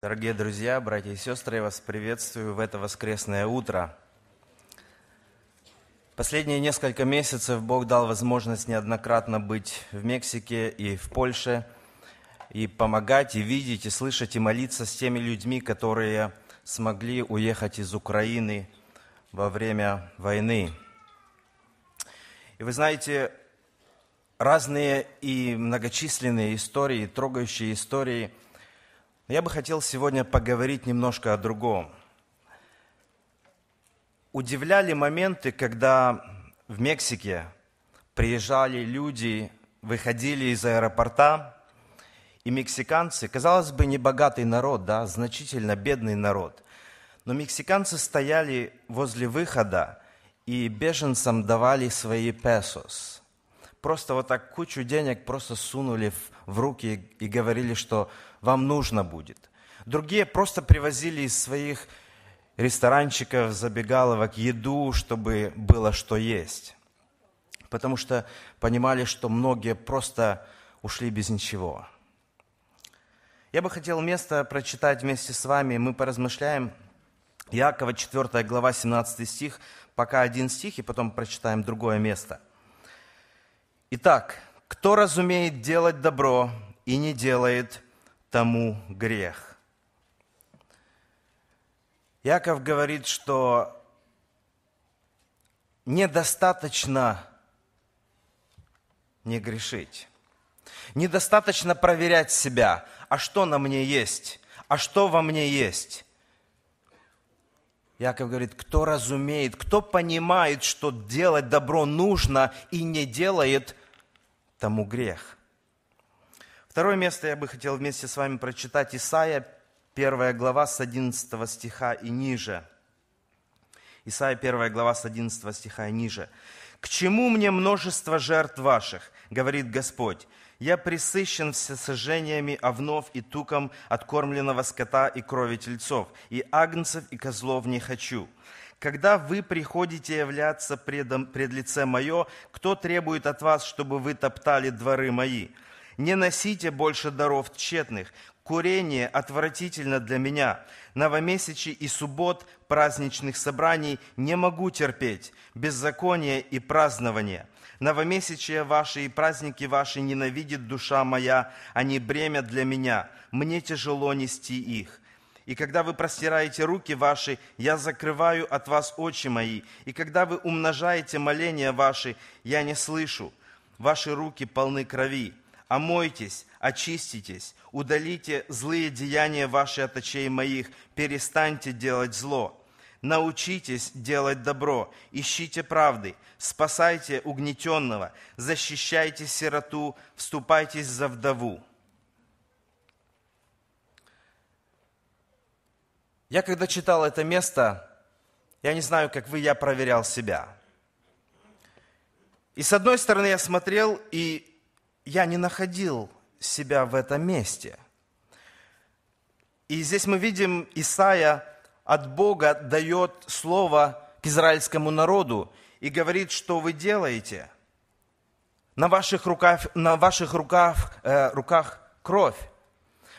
Дорогие друзья, братья и сестры, я вас приветствую в это воскресное утро. Последние несколько месяцев Бог дал возможность неоднократно быть в Мексике и в Польше, и помогать, и видеть, и слышать, и молиться с теми людьми, которые смогли уехать из Украины во время войны. И вы знаете, разные и многочисленные истории, трогающие истории – я бы хотел сегодня поговорить немножко о другом. Удивляли моменты, когда в Мексике приезжали люди, выходили из аэропорта, и мексиканцы, казалось бы, небогатый народ, да, значительно бедный народ, но мексиканцы стояли возле выхода и беженцам давали свои песос. Просто вот так кучу денег просто сунули в руки и говорили, что вам нужно будет. Другие просто привозили из своих ресторанчиков, забегаловок еду, чтобы было что есть. Потому что понимали, что многие просто ушли без ничего. Я бы хотел место прочитать вместе с вами. Мы поразмышляем. Иакова 4 глава 17 стих. Пока один стих, и потом прочитаем другое место. Итак, кто разумеет делать добро и не делает, тому грех. Яков говорит, что недостаточно не грешить. Недостаточно проверять себя, а что на мне есть, а что во мне есть. Яков говорит, кто разумеет, кто понимает, что делать добро нужно и не делает, тому грех. Второе место я бы хотел вместе с вами прочитать Исаия, первая глава с 11 стиха и ниже. Исаия, первая глава с 11 стиха и ниже. «К чему мне множество жертв ваших?» – говорит Господь. «Я присыщен всесожжениями овнов и туком откормленного скота и крови тельцов, и агнцев и козлов не хочу». Когда вы приходите являться предом, пред лице мое, кто требует от вас, чтобы вы топтали дворы мои?» Не носите больше даров тщетных. Курение отвратительно для меня. Новомесячи и суббот праздничных собраний не могу терпеть. Беззаконие и празднование. Новомесячие ваши и праздники ваши ненавидит душа моя. Они бремя для меня. Мне тяжело нести их. И когда вы простираете руки ваши, я закрываю от вас очи мои. И когда вы умножаете моления ваши, я не слышу. Ваши руки полны крови омойтесь, очиститесь, удалите злые деяния ваши от очей моих, перестаньте делать зло». Научитесь делать добро, ищите правды, спасайте угнетенного, защищайте сироту, вступайтесь за вдову. Я когда читал это место, я не знаю, как вы, я проверял себя. И с одной стороны я смотрел и я не находил себя в этом месте. И здесь мы видим, Исаия от Бога дает слово к израильскому народу и говорит, что вы делаете. На ваших руках, на ваших руках, э, руках кровь.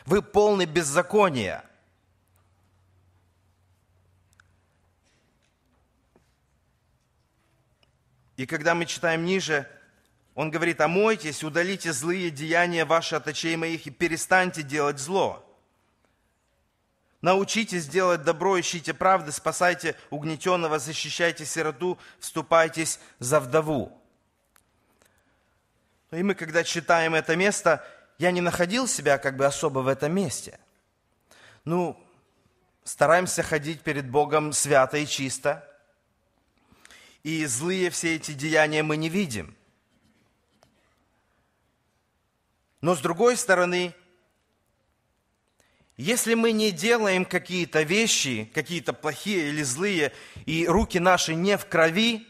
Вы полны беззакония. И когда мы читаем ниже, он говорит, омойтесь, «А удалите злые деяния ваши от очей моих и перестаньте делать зло. Научитесь делать добро, ищите правды, спасайте угнетенного, защищайте сироту, вступайтесь за вдову. Ну и мы, когда читаем это место, я не находил себя как бы особо в этом месте. Ну, стараемся ходить перед Богом свято и чисто. И злые все эти деяния мы не видим – Но с другой стороны, если мы не делаем какие-то вещи, какие-то плохие или злые, и руки наши не в крови,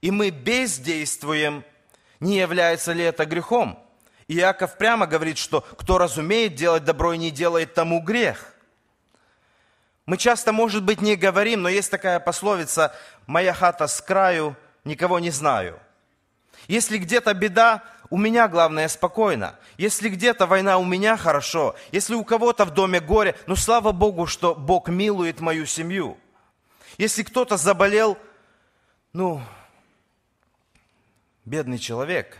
и мы бездействуем, не является ли это грехом? Иаков прямо говорит, что кто разумеет делать добро и не делает тому грех. Мы часто, может быть, не говорим, но есть такая пословица «Моя хата с краю, никого не знаю». Если где-то беда, у меня главное спокойно. Если где-то война у меня хорошо, если у кого-то в доме горе, ну слава Богу, что Бог милует мою семью. Если кто-то заболел, ну, бедный человек.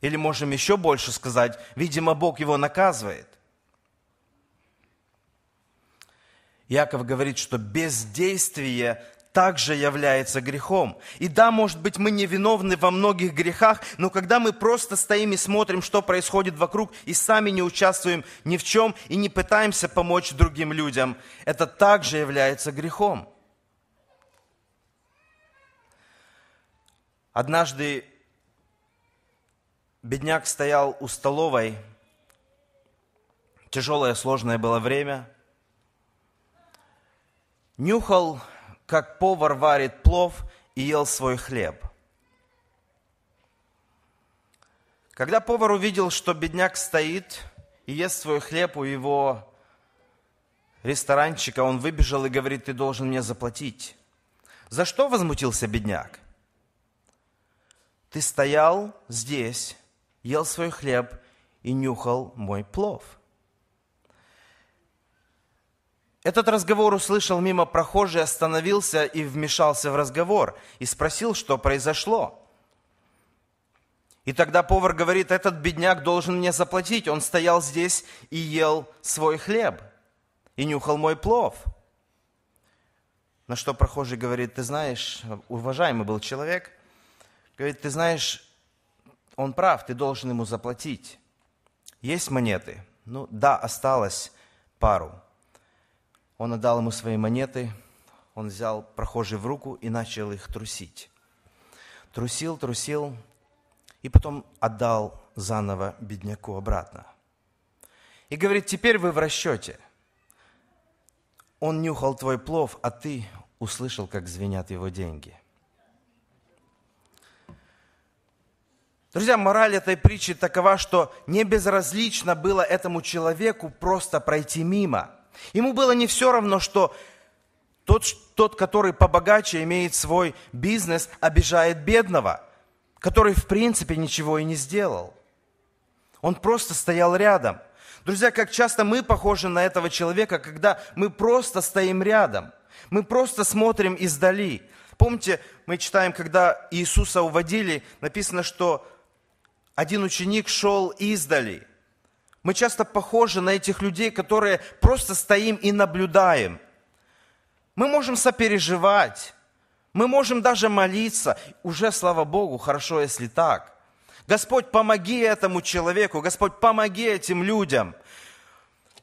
Или можем еще больше сказать, видимо, Бог его наказывает. Яков говорит, что бездействие также является грехом. И да, может быть, мы не виновны во многих грехах, но когда мы просто стоим и смотрим, что происходит вокруг, и сами не участвуем ни в чем, и не пытаемся помочь другим людям, это также является грехом. Однажды бедняк стоял у столовой, тяжелое, сложное было время, нюхал как повар варит плов, и ел свой хлеб. Когда повар увидел, что бедняк стоит и ест свой хлеб у его ресторанчика, он выбежал и говорит, ты должен мне заплатить. За что возмутился бедняк? Ты стоял здесь, ел свой хлеб и нюхал мой плов. Этот разговор услышал мимо прохожий, остановился и вмешался в разговор, и спросил, что произошло. И тогда повар говорит, этот бедняк должен мне заплатить, он стоял здесь и ел свой хлеб, и нюхал мой плов. На что прохожий говорит, ты знаешь, уважаемый был человек, говорит, ты знаешь, он прав, ты должен ему заплатить. Есть монеты? Ну да, осталось пару. Он отдал ему свои монеты, он взял прохожий в руку и начал их трусить. Трусил, трусил, и потом отдал заново бедняку обратно. И говорит, теперь вы в расчете. Он нюхал твой плов, а ты услышал, как звенят его деньги. Друзья, мораль этой притчи такова, что не безразлично было этому человеку просто пройти мимо – Ему было не все равно, что тот, тот, который побогаче имеет свой бизнес, обижает бедного, который в принципе ничего и не сделал. Он просто стоял рядом. Друзья, как часто мы похожи на этого человека, когда мы просто стоим рядом. Мы просто смотрим издали. Помните, мы читаем, когда Иисуса уводили, написано, что один ученик шел издали, мы часто похожи на этих людей, которые просто стоим и наблюдаем. Мы можем сопереживать, мы можем даже молиться. Уже, слава Богу, хорошо, если так. Господь, помоги этому человеку, Господь, помоги этим людям.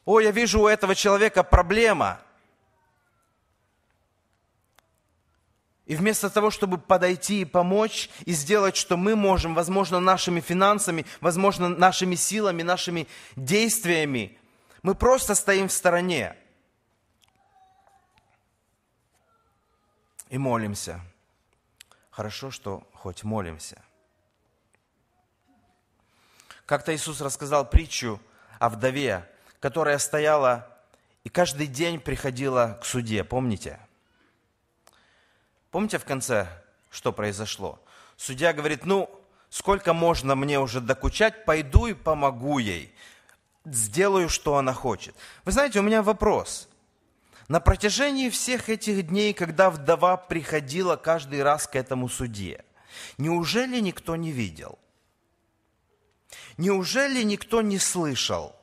О, я вижу у этого человека проблема. И вместо того, чтобы подойти и помочь, и сделать, что мы можем, возможно, нашими финансами, возможно, нашими силами, нашими действиями, мы просто стоим в стороне и молимся. Хорошо, что хоть молимся. Как-то Иисус рассказал притчу о вдове, которая стояла и каждый день приходила к суде, помните? Помните в конце, что произошло? Судья говорит, ну, сколько можно мне уже докучать, пойду и помогу ей, сделаю, что она хочет. Вы знаете, у меня вопрос. На протяжении всех этих дней, когда вдова приходила каждый раз к этому судье, неужели никто не видел? Неужели никто не слышал?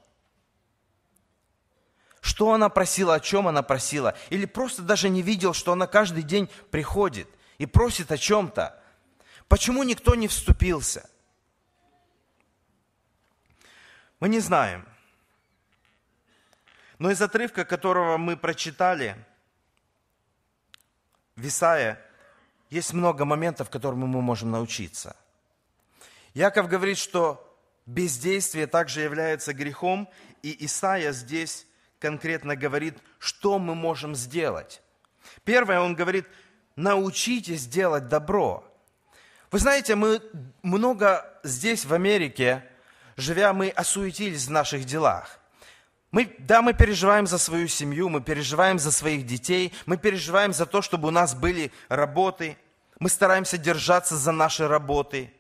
что она просила, о чем она просила, или просто даже не видел, что она каждый день приходит и просит о чем-то. Почему никто не вступился? Мы не знаем. Но из отрывка, которого мы прочитали, Висая, есть много моментов, которым мы можем научиться. Яков говорит, что бездействие также является грехом, и Исаия здесь конкретно говорит, что мы можем сделать. Первое, он говорит, научитесь делать добро. Вы знаете, мы много здесь, в Америке, живя, мы осуетились в наших делах. Мы, да, мы переживаем за свою семью, мы переживаем за своих детей, мы переживаем за то, чтобы у нас были работы, мы стараемся держаться за наши работы.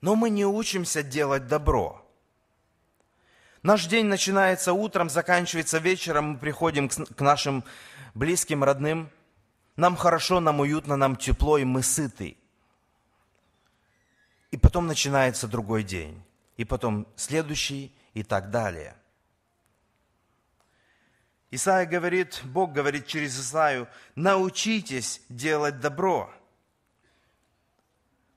Но мы не учимся делать добро. Наш день начинается утром, заканчивается вечером, мы приходим к нашим близким, родным. Нам хорошо, нам уютно, нам тепло, и мы сыты. И потом начинается другой день, и потом следующий, и так далее. Исаия говорит, Бог говорит через Исаию, научитесь делать добро.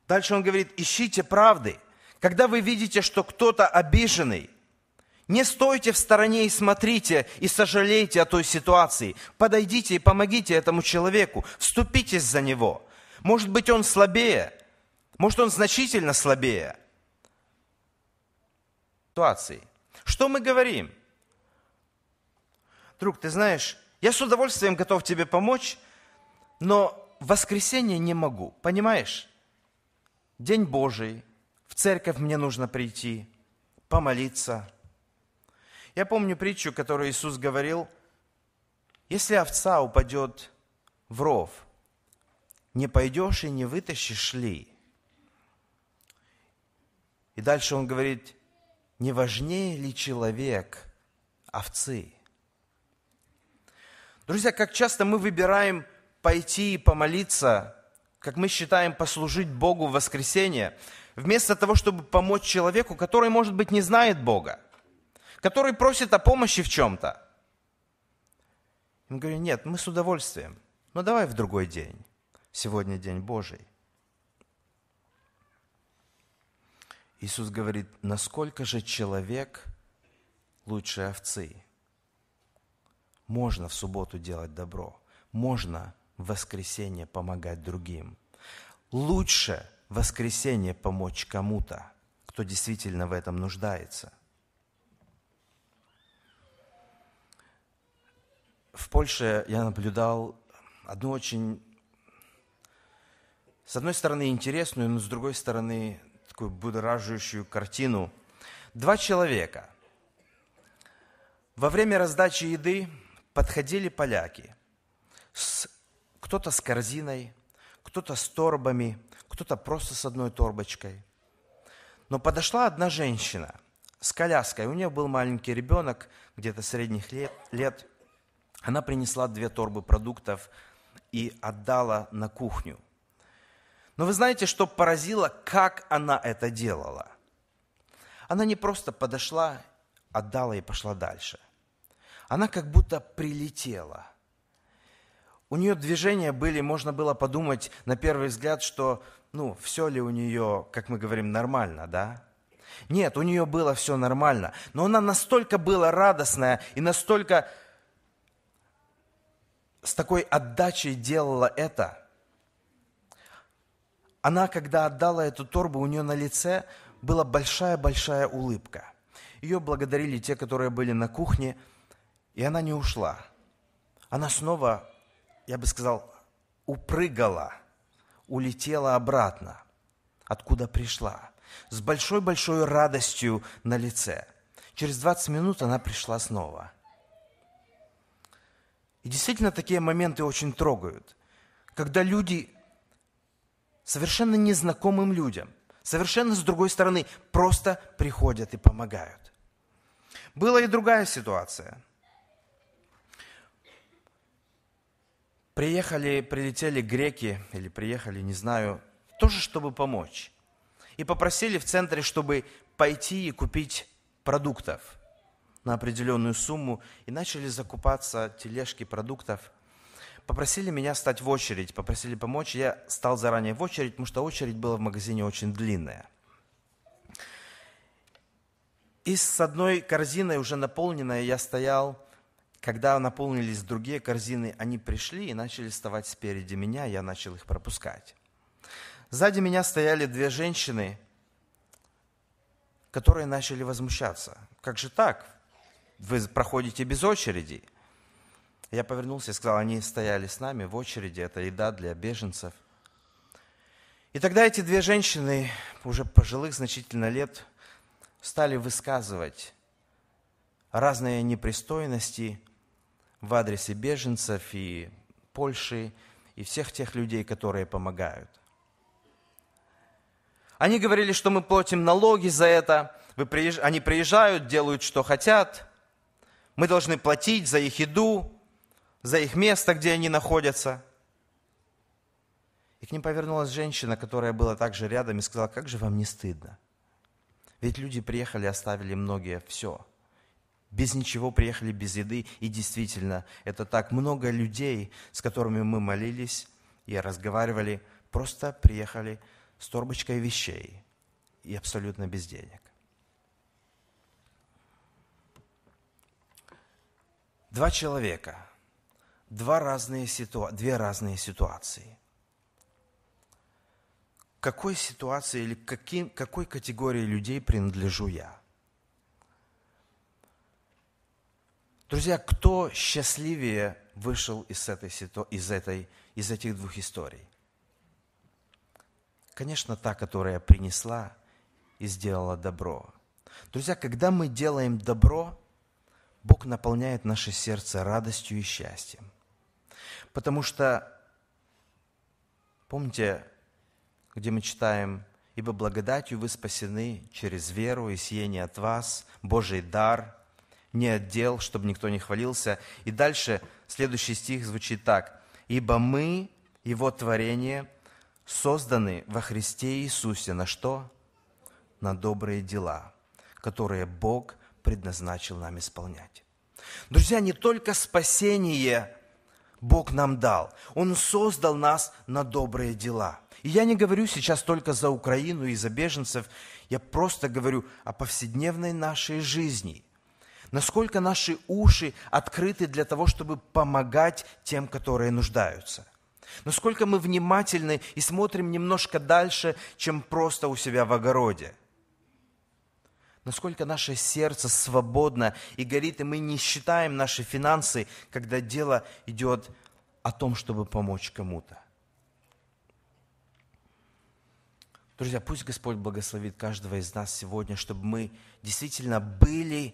Дальше он говорит, ищите правды. Когда вы видите, что кто-то обиженный – не стойте в стороне и смотрите, и сожалейте о той ситуации. Подойдите и помогите этому человеку. Вступитесь за него. Может быть, он слабее. Может, он значительно слабее. Ситуации. Что мы говорим? Друг, ты знаешь, я с удовольствием готов тебе помочь, но в воскресенье не могу, понимаешь? День Божий, в церковь мне нужно прийти, помолиться – я помню притчу, которую Иисус говорил, если овца упадет в ров, не пойдешь и не вытащишь ли? И дальше он говорит, не важнее ли человек овцы? Друзья, как часто мы выбираем пойти и помолиться, как мы считаем послужить Богу в воскресенье, вместо того, чтобы помочь человеку, который, может быть, не знает Бога который просит о помощи в чем-то. Мы говорю: нет, мы с удовольствием, но ну, давай в другой день. Сегодня день Божий. Иисус говорит, насколько же человек лучше овцы? Можно в субботу делать добро, можно в воскресенье помогать другим. Лучше в воскресенье помочь кому-то, кто действительно в этом нуждается. в Польше я наблюдал одну очень, с одной стороны, интересную, но с другой стороны, такую будоражащую картину. Два человека. Во время раздачи еды подходили поляки. С, кто-то с корзиной, кто-то с торбами, кто-то просто с одной торбочкой. Но подошла одна женщина с коляской. У нее был маленький ребенок, где-то средних лет, лет – она принесла две торбы продуктов и отдала на кухню. Но вы знаете, что поразило, как она это делала? Она не просто подошла, отдала и пошла дальше. Она как будто прилетела. У нее движения были, можно было подумать на первый взгляд, что, ну, все ли у нее, как мы говорим, нормально, да? Нет, у нее было все нормально, но она настолько была радостная и настолько с такой отдачей делала это. Она, когда отдала эту торбу, у нее на лице была большая-большая улыбка. Ее благодарили те, которые были на кухне, и она не ушла. Она снова, я бы сказал, упрыгала, улетела обратно, откуда пришла, с большой-большой радостью на лице. Через 20 минут она пришла снова – и действительно такие моменты очень трогают, когда люди совершенно незнакомым людям, совершенно с другой стороны, просто приходят и помогают. Была и другая ситуация. Приехали, прилетели греки, или приехали, не знаю, тоже чтобы помочь. И попросили в центре, чтобы пойти и купить продуктов – на определенную сумму и начали закупаться тележки продуктов. Попросили меня стать в очередь, попросили помочь. Я стал заранее в очередь, потому что очередь была в магазине очень длинная. И с одной корзиной уже наполненной я стоял. Когда наполнились другие корзины, они пришли и начали вставать спереди меня, я начал их пропускать. Сзади меня стояли две женщины, которые начали возмущаться. Как же так? вы проходите без очереди. Я повернулся и сказал, они стояли с нами в очереди, это еда для беженцев. И тогда эти две женщины, уже пожилых значительно лет, стали высказывать разные непристойности в адресе беженцев и Польши, и всех тех людей, которые помогают. Они говорили, что мы платим налоги за это, вы приезж... они приезжают, делают, что хотят – мы должны платить за их еду, за их место, где они находятся. И к ним повернулась женщина, которая была также рядом, и сказала, как же вам не стыдно? Ведь люди приехали, оставили многие все. Без ничего приехали, без еды. И действительно, это так. Много людей, с которыми мы молились и разговаривали, просто приехали с торбочкой вещей и абсолютно без денег. Два человека, два разные ситуа- две разные ситуации. какой ситуации или каким, какой категории людей принадлежу я? Друзья, кто счастливее вышел из, этой, из, этой, из этих двух историй? Конечно, та, которая принесла и сделала добро. Друзья, когда мы делаем добро – Бог наполняет наше сердце радостью и счастьем. Потому что, помните, где мы читаем, «Ибо благодатью вы спасены через веру и сиение от вас, Божий дар, не отдел, чтобы никто не хвалился». И дальше следующий стих звучит так. «Ибо мы, Его творение, созданы во Христе Иисусе на что? На добрые дела, которые Бог предназначил нам исполнять. Друзья, не только спасение Бог нам дал, Он создал нас на добрые дела. И я не говорю сейчас только за Украину и за беженцев, я просто говорю о повседневной нашей жизни. Насколько наши уши открыты для того, чтобы помогать тем, которые нуждаются. Насколько мы внимательны и смотрим немножко дальше, чем просто у себя в огороде – насколько наше сердце свободно и горит, и мы не считаем наши финансы, когда дело идет о том, чтобы помочь кому-то. Друзья, пусть Господь благословит каждого из нас сегодня, чтобы мы действительно были,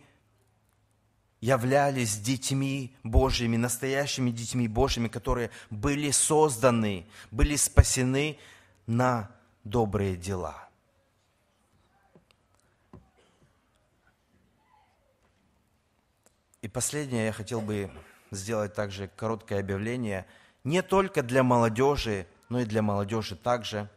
являлись детьми Божьими, настоящими детьми Божьими, которые были созданы, были спасены на добрые дела – И последнее, я хотел бы сделать также короткое объявление, не только для молодежи, но и для молодежи также,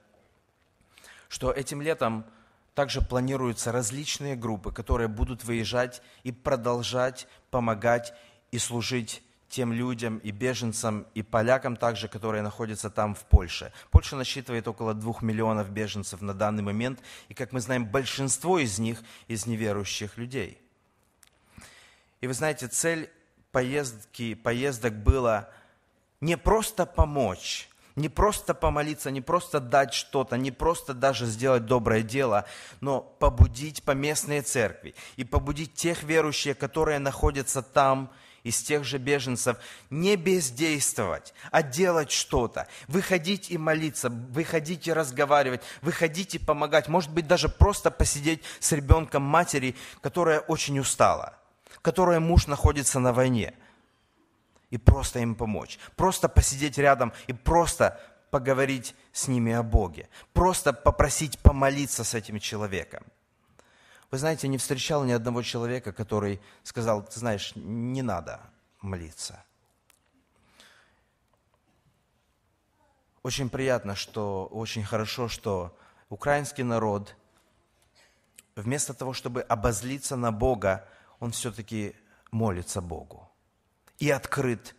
что этим летом также планируются различные группы, которые будут выезжать и продолжать помогать и служить тем людям и беженцам, и полякам также, которые находятся там в Польше. Польша насчитывает около двух миллионов беженцев на данный момент, и, как мы знаем, большинство из них из неверующих людей – и вы знаете, цель поездки, поездок была не просто помочь, не просто помолиться, не просто дать что-то, не просто даже сделать доброе дело, но побудить по поместные церкви и побудить тех верующих, которые находятся там, из тех же беженцев, не бездействовать, а делать что-то. Выходить и молиться, выходить и разговаривать, выходить и помогать. Может быть, даже просто посидеть с ребенком матери, которая очень устала которой муж находится на войне. И просто им помочь. Просто посидеть рядом и просто поговорить с ними о Боге. Просто попросить помолиться с этим человеком. Вы знаете, не встречал ни одного человека, который сказал, ты знаешь, не надо молиться. Очень приятно, что, очень хорошо, что украинский народ, вместо того, чтобы обозлиться на Бога, он все-таки молится Богу и открыт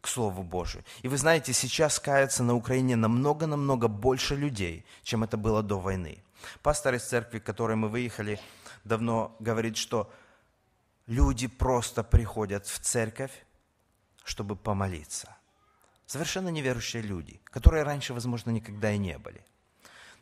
к Слову Божию. И вы знаете, сейчас кается на Украине намного-намного больше людей, чем это было до войны. Пастор из церкви, к которой мы выехали, давно говорит, что люди просто приходят в церковь, чтобы помолиться. Совершенно неверующие люди, которые раньше, возможно, никогда и не были.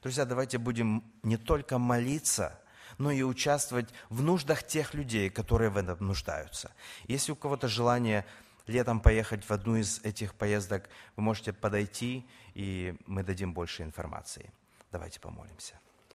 Друзья, давайте будем не только молиться но и участвовать в нуждах тех людей, которые в этом нуждаются. Если у кого-то желание летом поехать в одну из этих поездок, вы можете подойти, и мы дадим больше информации. Давайте помолимся.